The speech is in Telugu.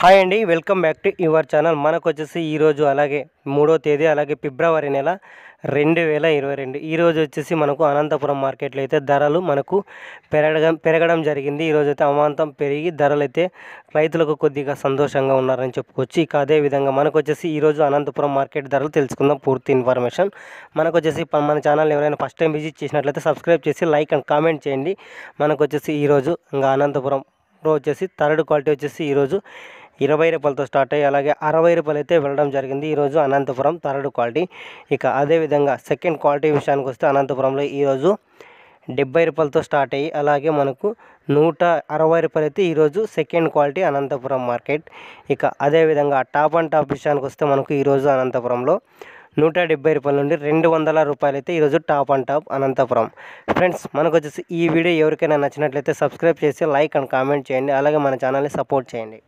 హాయ్ అండి welcome back to your channel మనకు వచ్చేసి ఈరోజు అలాగే మూడో తేదీ అలాగే ఫిబ్రవరి నెల రెండు వేల ఇరవై రెండు ఈరోజు వచ్చేసి మనకు అనంతపురం మార్కెట్లో అయితే ధరలు మనకు పెరగడం పెరగడం జరిగింది ఈరోజు అయితే అమాంతం పెరిగి ధరలు అయితే రైతులకు కొద్దిగా సంతోషంగా ఉన్నారని చెప్పుకోవచ్చు ఇక అదేవిధంగా మనకు వచ్చేసి ఈరోజు అనంతపురం మార్కెట్ ధరలు తెలుసుకుందాం పూర్తి ఇన్ఫర్మేషన్ మనకు వచ్చేసి మన ఛానల్ ఎవరైనా ఫస్ట్ టైం విజిట్ చేసినట్లయితే సబ్స్క్రైబ్ చేసి లైక్ అండ్ కామెంట్ చేయండి మనకు వచ్చేసి ఈరోజు ఇంకా అనంతపురం వచ్చేసి థర్డ్ క్వాలిటీ వచ్చేసి ఈరోజు ఇరవై రూపాయలతో స్టార్ట్ అయ్యి అలాగే అరవై రూపాయలు అయితే వెళ్ళడం జరిగింది ఈరోజు అనంతపురం థర్డ్ క్వాలిటీ ఇక అదేవిధంగా సెకండ్ క్వాలిటీ విషయానికి వస్తే అనంతపురంలో ఈరోజు డెబ్బై రూపాయలతో స్టార్ట్ అయ్యి అలాగే మనకు నూట అరవై రూపాయలు అయితే ఈరోజు సెకండ్ క్వాలిటీ అనంతపురం మార్కెట్ ఇక అదేవిధంగా టాప్ అండ్ టాప్ విషయానికి వస్తే మనకు ఈరోజు అనంతపురంలో నూట డెబ్బై రూపాయల నుండి రెండు వందల రూపాయలు అయితే ఈరోజు top and top Anantapuram friends మనకు వచ్చేసి ఈ వీడియో ఎవరికైనా నచ్చినట్లయితే సబ్స్క్రైబ్ చేసి లైక్ అండ్ కామెంట్ చేయండి అలాగే మన ఛానల్ని సపోర్ట్ చేయండి